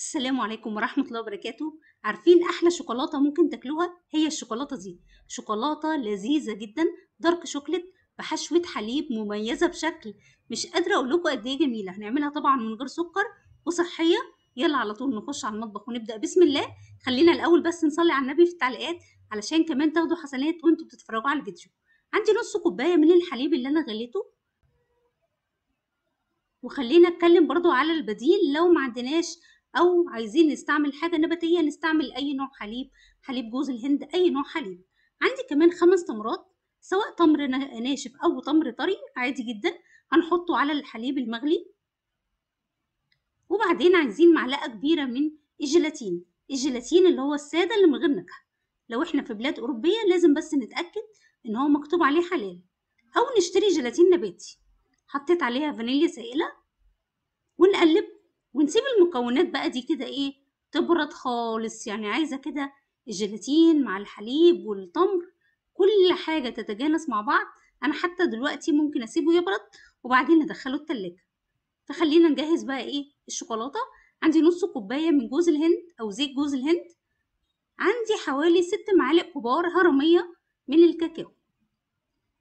السلام عليكم ورحمة الله وبركاته عارفين أحلى شوكولاتة ممكن تاكلوها هي الشوكولاتة دي شوكولاتة لذيذة جدا دارك شوكلت بحشوة حليب مميزة بشكل مش قادرة أقول لكم قد إيه جميلة هنعملها طبعا من غير سكر وصحية يلا على طول نخش على المطبخ ونبدأ بسم الله خلينا الأول بس نصلي على النبي في التعليقات علشان كمان تاخدوا حسنات وانتوا بتتفرجوا على الفيديو عندي نص كوباية من الحليب اللي أنا غليته وخلينا اتكلم برضو على البديل لو ما عندناش او عايزين نستعمل حاجه نباتيه نستعمل اي نوع حليب حليب جوز الهند اي نوع حليب عندي كمان خمس تمرات سواء تمر ناشف او تمر طري عادي جدا هنحطه على الحليب المغلي وبعدين عايزين معلقه كبيره من الجيلاتين الجيلاتين اللي هو الساده اللي من غير نكهه لو احنا في بلاد اوروبيه لازم بس نتاكد ان هو مكتوب عليه حلال او نشتري جيلاتين نباتي حطيت عليها فانيليا سائله ونقلب ونسيب المكونات بقى دي كده ايه تبرد خالص يعني عايزة كده الجيلاتين مع الحليب والتمر كل حاجة تتجانس مع بعض أنا حتى دلوقتي ممكن أسيبه يبرد وبعدين أدخله التلاجة فخلينا نجهز بقى إيه الشوكولاتة عندي نص كوباية من جوز الهند أو زيت جوز الهند عندي حوالي ست معالق كبار هرمية من الكاكاو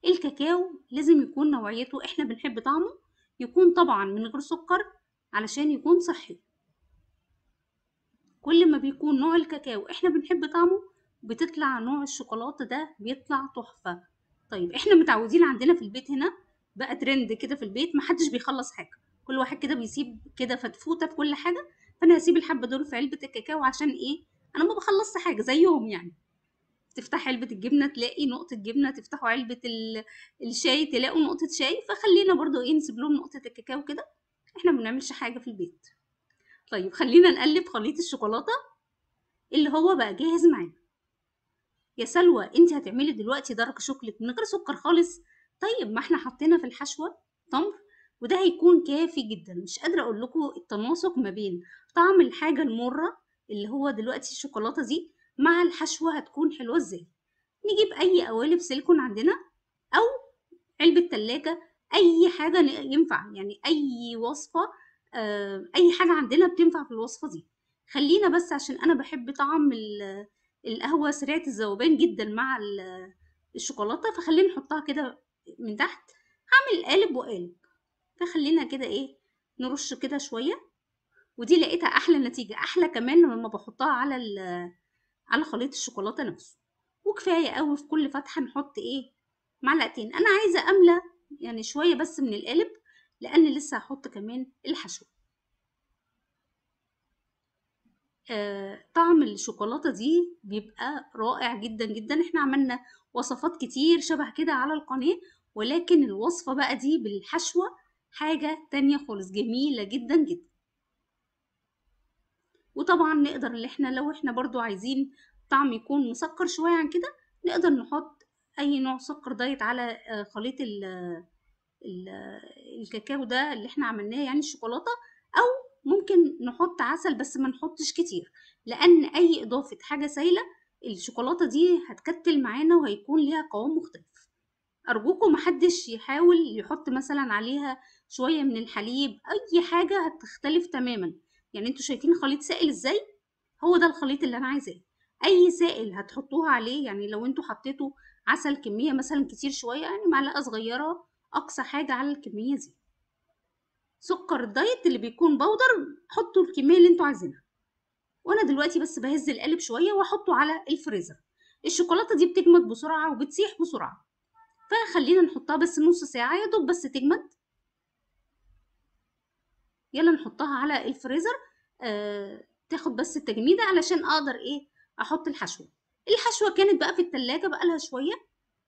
الكاكاو لازم يكون نوعيته احنا بنحب طعمه يكون طبعا من غير سكر علشان يكون صحي كل ما بيكون نوع الكاكاو احنا بنحب طعمه بتطلع نوع الشوكولاته ده بيطلع تحفه طيب احنا متعودين عندنا في البيت هنا بقى ترند كده في البيت محدش بيخلص حاجه كل واحد كده بيسيب كده فتفوته في كل حاجه فانا هسيب الحبه دول في علبه الكاكاو عشان ايه انا ما بخلصش حاجه زيهم يعني تفتح علبة الجبنة تلاقي نقطة جبنة تفتحوا علبة الشاي تلاقوا نقطة شاي فخلينا برضو ايه نسيب لهم نقطة الكاكاو كده احنا ما بنعملش حاجه في البيت طيب خلينا نقلب خليط الشوكولاته اللي هو بقى جاهز معانا يا سلوى انت هتعملي دلوقتي درجه شوكليت من غير سكر خالص طيب ما احنا حطينا في الحشوه تمر وده هيكون كافي جدا مش قادره اقول لكم التناسق ما بين طعم الحاجه المره اللي هو دلوقتي الشوكولاته دي مع الحشوه هتكون حلوه ازاي نجيب اي قوالب سيليكون عندنا او علبه تلاجة اي حاجه ينفع يعني اي وصفه آه، اي حاجه عندنا بتنفع في الوصفه دي خلينا بس عشان انا بحب طعم القهوه سريعه الذوبان جدا مع الشوكولاته فخلينا نحطها كده من تحت هعمل قالب وقالب فخلينا كده ايه نرش كده شويه ودي لقيتها احلى نتيجه احلى كمان لما بحطها على على خليط الشوكولاته نفسه وكفايه قوي في كل فتحه نحط ايه معلقتين انا عايزه املى يعني شوية بس من القالب لأن لسه هحط كمان الحشو آه طعم الشوكولاتة دي بيبقى رائع جدا جدا احنا عملنا وصفات كتير شبه كده على القناة ولكن الوصفة بقى دي بالحشوة حاجة تانية خالص جميلة جدا جدا وطبعا نقدر اللي احنا لو احنا برضو عايزين طعم يكون مسكر شوية عن كده نقدر نحط اي نوع سكر دايت على آه، خليط الكاكاو ده اللي احنا عملناه يعني الشوكولاته او ممكن نحط عسل بس ما نحطش كتير لان اي اضافه حاجه سايله الشوكولاته دي هتكتل معانا وهيكون ليها قوام مختلف ارجوكم محدش يحاول يحط مثلا عليها شويه من الحليب اي حاجه هتختلف تماما يعني انتوا شايفين خليط سائل ازاي هو ده الخليط اللي انا عايزاه اي سائل هتحطوها عليه يعني لو انتوا حطيتوا عسل كميه مثلا كتير شويه يعني معلقه صغيره اقصى حاجه على الكميه دي سكر الدايت اللي بيكون بودر حطوا الكميه اللي انتوا عايزينها وانا دلوقتي بس بهز القالب شويه واحطه على الفريزر الشوكولاته دي بتجمد بسرعه وبتسيح بسرعه فخلينا نحطها بس نص ساعه يا دوب بس تجمد يلا نحطها على الفريزر آه تاخد بس التجميده علشان اقدر ايه احط الحشوه الحشوه كانت بقى في التلاجة بقى لها شويه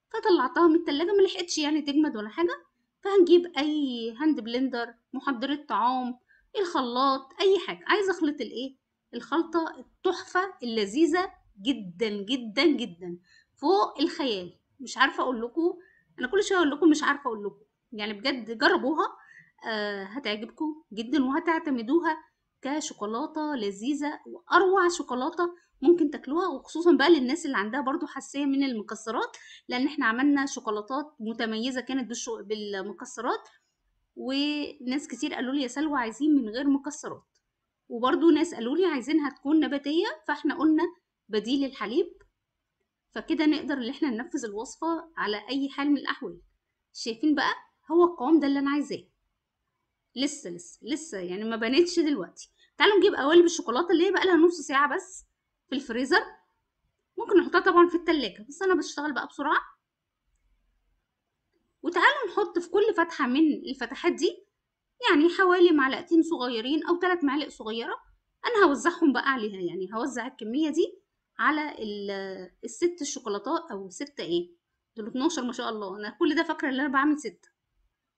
فطلعتها من التلاجة ما لحقتش يعني تجمد ولا حاجه فهنجيب اي هاند بلندر محضره طعام الخلاط اي حاجه عايزه اخلط الايه الخلطه التحفه اللذيذه جدا جدا جدا فوق الخيال مش عارفه اقول لكم انا كل شويه اقول لكم مش عارفه اقول لكم يعني بجد جربوها آه هتعجبكم جدا وهتعتمدوها كشوكولاته لذيذه واروع شوكولاته ممكن تاكلوها وخصوصا بقى للناس اللي عندها برضو حساسيه من المكسرات لان احنا عملنا شوكولاتات متميزه كانت بالمكسرات وناس كتير قالوا لي يا سلوى عايزين من غير مكسرات وبرضو ناس قالوا لي عايزينها تكون نباتيه فاحنا قلنا بديل الحليب فكده نقدر ان احنا ننفذ الوصفه على اي حال من الاحوال شايفين بقى هو القوام ده اللي انا عايزاه لسه لسه لسه يعني ما بانتش دلوقتي تعالوا نجيب قوالب الشوكولاته اللي هي بقى لها نص ساعه بس في الفريزر ممكن نحطها طبعا في التلاجة بس انا بشتغل بقى بسرعه وتعالوا نحط في كل فتحه من الفتحات دي يعني حوالي معلقتين صغيرين او ثلاث معالق صغيره انا هوزعهم بقى عليها يعني هوزع الكميه دي على الست الشوكولاتات او ستة ايه دول 12 ما شاء الله انا كل ده فاكره ان انا بعمل ستة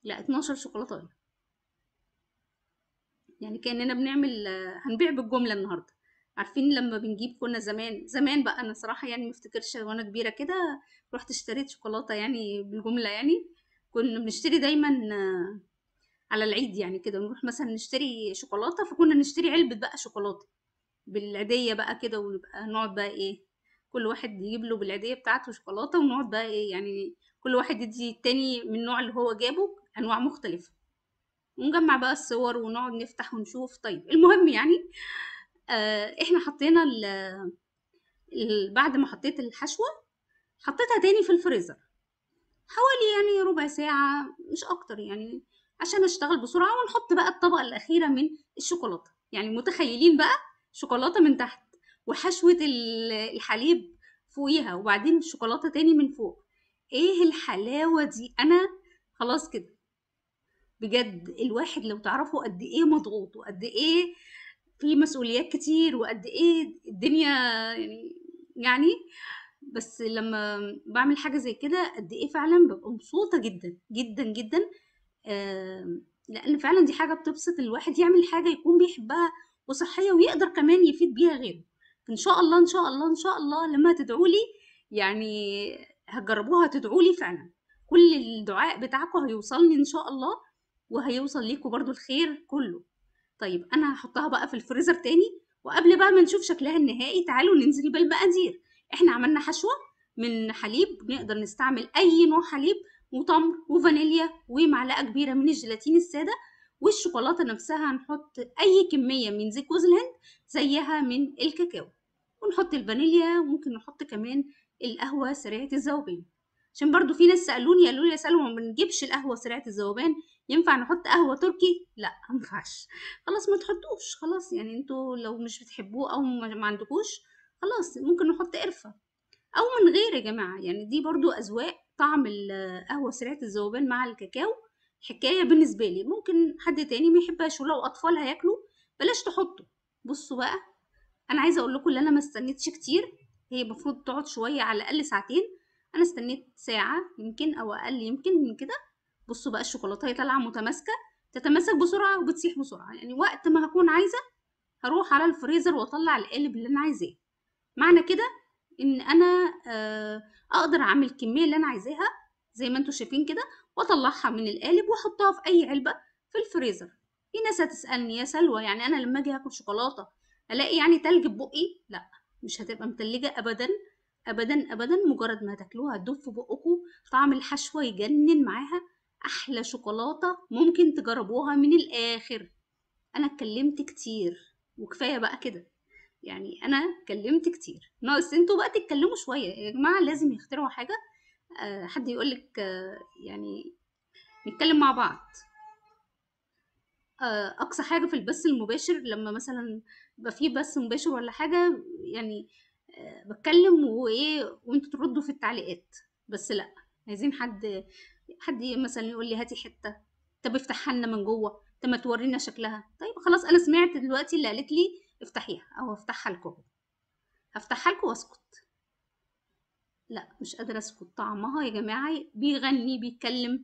لا 12 شوكولاته يعني كاننا بنعمل آه، هنبيع بالجمله النهارده عارفين لما بنجيب كنا زمان زمان بقى انا صراحه يعني مفتكرش وانا كبيره كده رحت اشتريت شوكولاته يعني بالجمله يعني كنا بنشتري دايما آه، على العيد يعني كده نروح مثلا نشتري شوكولاته فكنا نشتري علبه بقى شوكولاته بالعيديه بقى كده ونبقى نقعد بقى ايه كل واحد يجيب له بالعيديه بتاعته شوكولاته ونقعد بقى ايه يعني كل واحد يدي التاني من النوع اللي هو جابه انواع مختلفه ونجمع بقى الصور ونقعد نفتح ونشوف طيب المهم يعني آه احنا حطينا ال بعد ما حطيت الحشوه حطيتها تاني في الفريزر حوالي يعني ربع ساعه مش اكتر يعني عشان اشتغل بسرعه ونحط بقى الطبقه الاخيره من الشوكولاته يعني متخيلين بقى شوكولاته من تحت وحشوه الحليب فوقيها وبعدين شوكولاته تاني من فوق ايه الحلاوه دي انا خلاص كده بجد الواحد لو تعرفوا قد ايه مضغوط وقد ايه في مسؤوليات كتير وقد ايه الدنيا يعني يعني بس لما بعمل حاجه زي كده قد ايه فعلا ببقى مبسوطه جدا جدا جدا آمم، لان فعلا دي حاجه بتبسط الواحد يعمل حاجه يكون بيحبها وصحيه ويقدر كمان يفيد بيها غيره ان شاء الله ان شاء الله ان شاء الله لما تدعوا لي يعني هتجربوها تدعوا لي فعلا كل الدعاء بتاعكم هيوصلني ان شاء الله وهيوصل ليكوا برضو الخير كله طيب انا هحطها بقى في الفريزر تاني وقبل بقى ما نشوف شكلها النهائي تعالوا ننزل بالمقادير احنا عملنا حشوه من حليب نقدر نستعمل اي نوع حليب وتمر وفانيليا ومعلقه كبيره من الجيلاتين الساده والشوكولاته نفسها هنحط اي كميه من زيت جوز الهند زيها من الكاكاو ونحط الفانيليا وممكن نحط كمان القهوه سريعه الذوبان عشان برضو في ناس سالوني قالوا لي يا سلوى ما بنجيبش القهوه سريعه الذوبان ينفع نحط قهوه تركي لا مينفعش ينفعش خلاص ما تحطوش خلاص يعني انتوا لو مش بتحبوه او ما عندكوش خلاص ممكن نحط قرفه او من غير يا جماعه يعني دي برضو اذواق طعم القهوه سريعه الذوبان مع الكاكاو حكايه بالنسبه لي ممكن حد تاني ما يحبهاش ولو اطفال هياكلوا بلاش تحطه بصوا بقى انا عايزه اقول لكم ان انا ما استنيتش كتير هي المفروض تقعد شويه على الاقل ساعتين انا استنيت ساعه يمكن او اقل يمكن من كده بصوا بقى الشوكولاته هي طالعه متماسكه تتماسك بسرعه وبتسيح بسرعه يعني وقت ما هكون عايزه هروح على الفريزر واطلع القالب اللي انا عايزاه معنى كده ان انا آه، اقدر اعمل الكميه اللي انا عايزاها زي ما انتم شايفين كده واطلعها من القالب واحطها في اي علبه في الفريزر في ناس هتسالني يا سلوى يعني انا لما اجي اكل شوكولاته الاقي يعني تلج في بقي لا مش هتبقى متلجه ابدا ابدا ابدا مجرد ما تاكلوها هتدوب في بقكم طعم الحشوه يجنن معاها احلى شوكولاته ممكن تجربوها من الاخر انا اتكلمت كتير وكفايه بقى كده يعني انا اتكلمت كتير ناقص انتوا بقى تتكلموا شويه يا جماعه لازم يخترعوا حاجه آه، حد يقولك آه، يعني نتكلم مع بعض آه، اقصى حاجه في البث المباشر لما مثلا يبقى في بث مباشر ولا حاجه يعني بتكلم وايه وانتوا تردوا في التعليقات بس لا عايزين حد حد مثلا يقول لي هاتي حته طب افتحها لنا من جوه طب ما تورينا شكلها طيب خلاص انا سمعت دلوقتي اللي قالت لي افتحيها او افتحها لكم هفتحها لكم واسكت لا مش قادره اسكت طعمها يا جماعه بيغني بيتكلم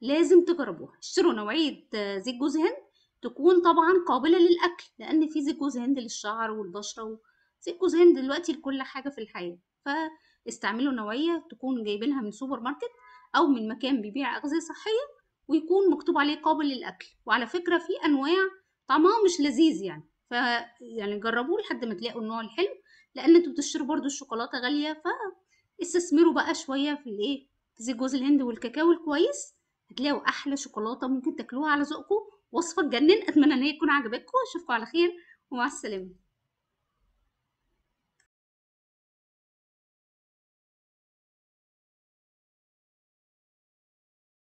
لازم تجربوها اشتروا نوعيه زيت جوز هند تكون طبعا قابله للاكل لان في زيت جوز هند للشعر والبشره و... زيت جوز هند دلوقتي لكل حاجه في الحياه ف استعملوا نوعية تكون جايبينها من سوبر ماركت أو من مكان بيبيع أغذية صحية ويكون مكتوب عليه قابل للأكل وعلى فكرة في أنواع طعمها مش لذيذ يعني ف يعني جربوه لحد ما تلاقوا النوع الحلو لأن انتوا بتشتروا برضو الشوكولاتة غالية ف استثمروا بقى شوية في الإيه في زيت جوز الهند والكاكاو الكويس هتلاقوا أحلى شوكولاتة ممكن تاكلوها على ذوقكم وصفة تجنن أتمنى إن هي تكون عجبتكم أشوفكم على خير ومع السلامة